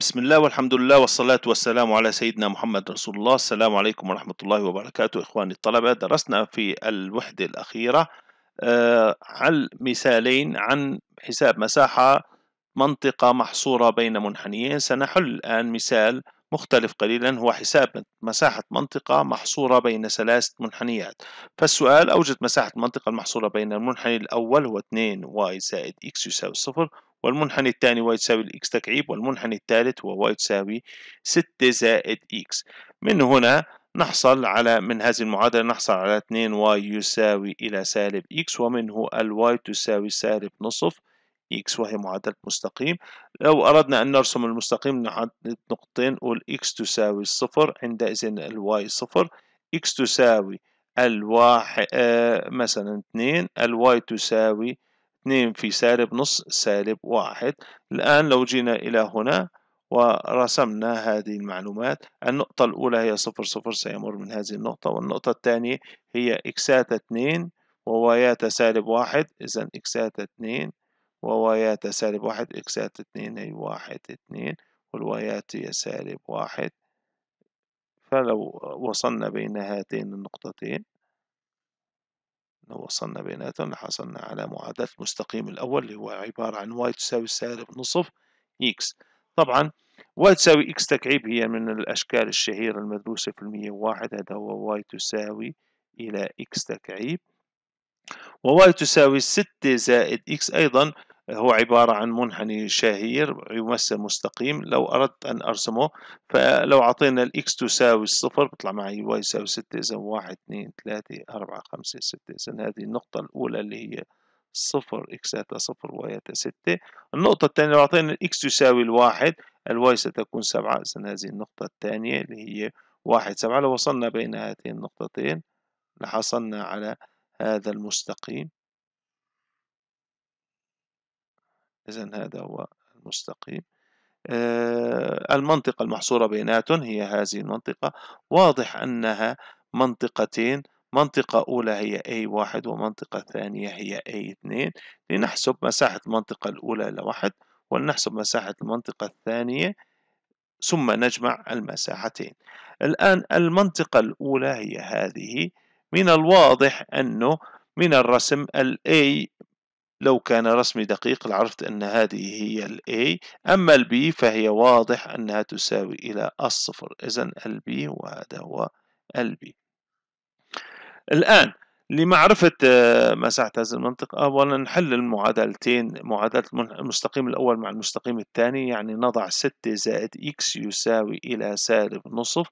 بسم الله والحمد لله والصلاة والسلام على سيدنا محمد رسول الله السلام عليكم ورحمة الله وبركاته إخواني الطلبة درسنا في الوحدة الأخيرة آه، على مثالين عن حساب مساحة منطقة محصورة بين منحنيين سنحل الآن مثال مختلف قليلا هو حساب مساحة منطقة محصورة بين ثلاثة منحنيات فالسؤال أوجد مساحة المنطقة المحصورة بين المنحني الأول هو 2y زائد x يساوي صفر والمنحني الثاني واي تساوي الإكس تكعيب والمنحني الثالث هو واي تساوي 6 زائد إكس من هنا نحصل على من هذه المعادلة نحصل على واي يساوي إلى سالب اكس ومنه الواي تساوي سالب نصف اكس وهي معادلة مستقيم لو أردنا أن نرسم المستقيم نحدد نقطتين نقول اكس تساوي الصفر عندئذ الواي صفر اكس تساوي الواحد آه مثلا 2 الواي تساوي 2 في سالب نص سالب واحد الآن لو جينا إلى هنا ورسمنا هذه المعلومات النقطة الأولى هي صفر صفر سيمر من هذه النقطة والنقطة الثانية هي إكسات 2 وواياتا سالب واحد إذا إكسات 2 وواياتا سالب واحد إكسات 2 هي واحد 2 والوايات هي سالب واحد فلو وصلنا بين هاتين النقطتين لو وصلنا بيناتهم حصلنا على معادلة المستقيم الأول اللي هو عبارة عن y تساوي سالب نصف x طبعا y تساوي x تكعيب هي من الأشكال الشهيرة المدروسة في المية واحد هذا هو y تساوي إلى x تكعيب وواي تساوي ستة زائد إكس أيضا هو عبارة عن منحني شهير يمثل مستقيم لو أردت أن أرسمه فلو أعطينا الإكس تساوي الصفر بطلع معي واي يساوي ستة إذا واحد اثنين ثلاثة أربعة خمسة ستة إذا هذه النقطة الأولى اللي هي صفر إكس هاتا صفر واي هاتا ستة النقطة الثانية لو أعطينا الإكس تساوي الواحد الواي ستكون سبعة إذا هذه النقطة الثانية اللي هي واحد سبعة لو وصلنا بين هاتين النقطتين لحصلنا على هذا المستقيم إذا هذا هو المستقيم آه، المنطقة المحصورة بيناتهم هي هذه المنطقة واضح أنها منطقتين منطقة أولى هي A1 ومنطقة ثانية هي A2 لنحسب مساحة المنطقة الأولى لواحد ولنحسب مساحة المنطقة الثانية ثم نجمع المساحتين الآن المنطقة الأولى هي هذه من الواضح أنه من الرسم الـ A لو كان رسمي دقيق لعرفت أن هذه هي ال A أما ال B فهي واضح أنها تساوي إلى الصفر إذا ال B وهذا هو ال B الآن لمعرفة آه، مساحة هذا المنطق أولا نحل المعادلتين معادلة المستقيم الأول مع المستقيم الثاني يعني نضع 6 زائد x يساوي إلى سالب نصف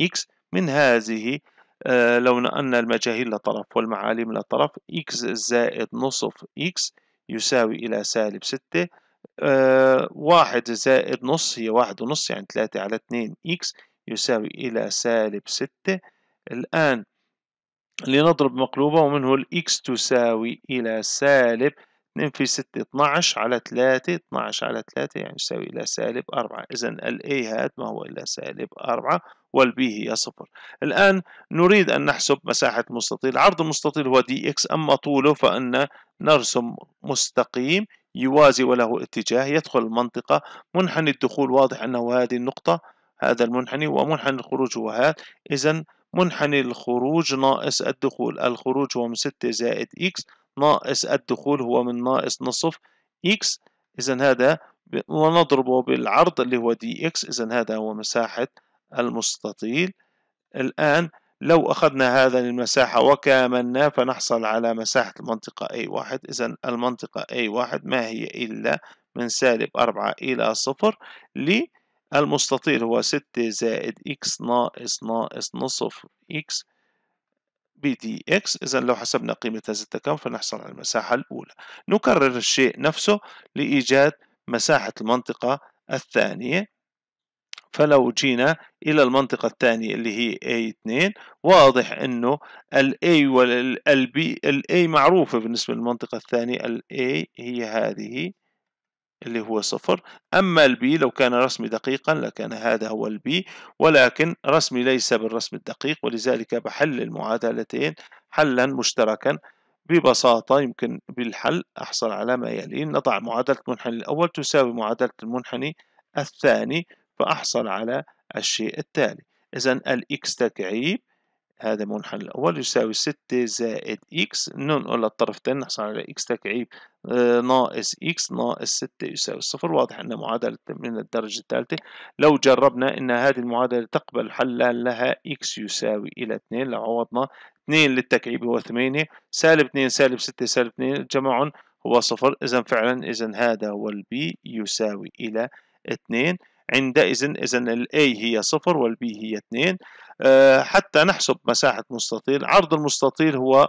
x من هذه آه، لو نقلنا المجاهيل لطرف والمعاليم لطرف x زائد نصف x يساوي إلى سالب ستة آه، واحد زائد نص هي واحد ونص يعني تلاتة على اتنين x يساوي إلى سالب ستة الآن لنضرب مقلوبة ومنه الإكس تساوي إلى سالب 2 في 6 12 على 3 12 على 3 يعني يساوي إلى سالب 4 إذا ال A هات ما هو إلا سالب 4 وال B هي صفر الآن نريد أن نحسب مساحة المستطيل عرض المستطيل هو DX أما طوله فأن نرسم مستقيم يوازي وله اتجاه يدخل المنطقة منحني الدخول واضح أنه هذه النقطة هذا المنحني ومنحني الخروج هو هذا إذا منحني الخروج ناقص الدخول الخروج هو من 6 زائد إكس ناقص الدخول هو من ناقص نصف إكس إذا هذا ونضربه بالعرض اللي هو دي إكس إذا هذا هو مساحة المستطيل الآن لو أخذنا هذا المساحة وكاملناه فنحصل على مساحة المنطقة A1 إذا المنطقة A1 ما هي إلا من سالب أربعة إلى صفر للمستطيل هو ستة زائد إكس ناقص ناقص نصف إكس بي دي اكس إذا لو حسبنا قيمة هذا التكامل فنحصل على المساحة الأولى نكرر الشيء نفسه لإيجاد مساحة المنطقة الثانية فلو جينا إلى المنطقة الثانية اللي هي A2 واضح إنه ال A وال B ال A معروفة بالنسبة للمنطقة الثانية ال A هي هذه اللي هو صفر أما البي لو كان رسمي دقيقا لكان هذا هو البي ولكن رسمي ليس بالرسم الدقيق ولذلك بحل المعادلتين حلا مشتركا ببساطة يمكن بالحل أحصل على ما يلي نضع معادلة المنحني الأول تساوي معادلة المنحني الثاني فأحصل على الشيء التالي إذا الإكس تكعيب هذا المنحنى الأول يساوي ستة زائد إكس ننقل للطرفتين نحصل على إكس تكعيب آه، ناقص إكس ناقص ستة يساوي صفر واضح أن معادلة من الدرجة الثالثة لو جربنا أن هذه المعادلة تقبل حلا لها إكس يساوي إلى اثنين لو عوضنا اثنين للتكعيب هو ثمانية سالب اثنين سالب ستة سالب اثنين جمعهم هو صفر إذا فعلا إذا هذا هو البي يساوي إلى اثنين عندئذ إذا الأي A هي صفر والبي B هي اثنين آه، حتى نحسب مساحة مستطيل عرض المستطيل هو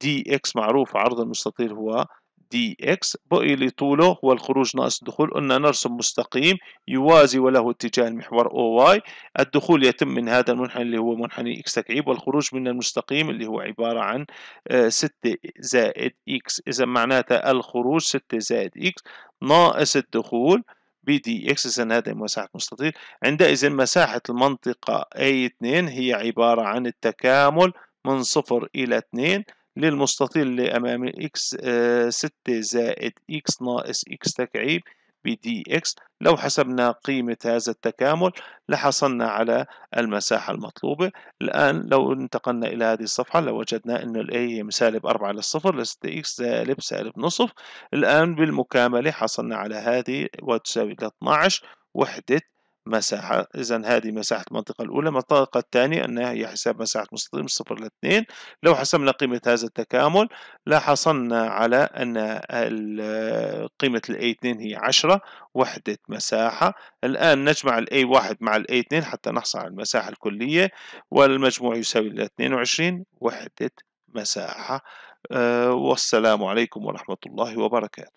دي اكس معروف عرض المستطيل هو دي اكس بقي لطوله هو الخروج ناقص الدخول قلنا نرسم مستقيم يوازي وله اتجاه المحور او واي الدخول يتم من هذا المنحنى اللي هو منحنى اكس تكعيب والخروج من المستقيم اللي هو عبارة عن 6 آه، زائد اكس اذا معناتها الخروج 6 زائد اكس ناقص الدخول بي دي إكس إذا هذا مساحة مستطيل عندئذ مساحة اي A2 هي عبارة عن التكامل من صفر إلى 2 للمستطيل اللي امامي إكس آه، 6 زائد إكس ناقص إكس تكعيب بدي إكس لو حسبنا قيمة هذا التكامل لحصلنا على المساحة المطلوبة الآن لو انتقلنا إلى هذه الصفحة لوجدنا أن الـ A هي سالب 4 للصفر لست X سالب سالب نصف الآن بالمكاملة حصلنا على هذه وتساوي 12 وحدة مساحة إذا هذه مساحة المنطقة الأولى المنطقة الثانية أنها هي حساب مساحة مستطيل من صفر إلى اثنين لو حسبنا قيمة هذا التكامل لحصلنا على أن قيمة الـ A2 هي عشرة وحدة مساحة الآن نجمع الـ A1 مع الـ A2 حتى نحصل على المساحة الكلية والمجموع يساوي 22 وحدة مساحة آه، والسلام عليكم ورحمة الله وبركاته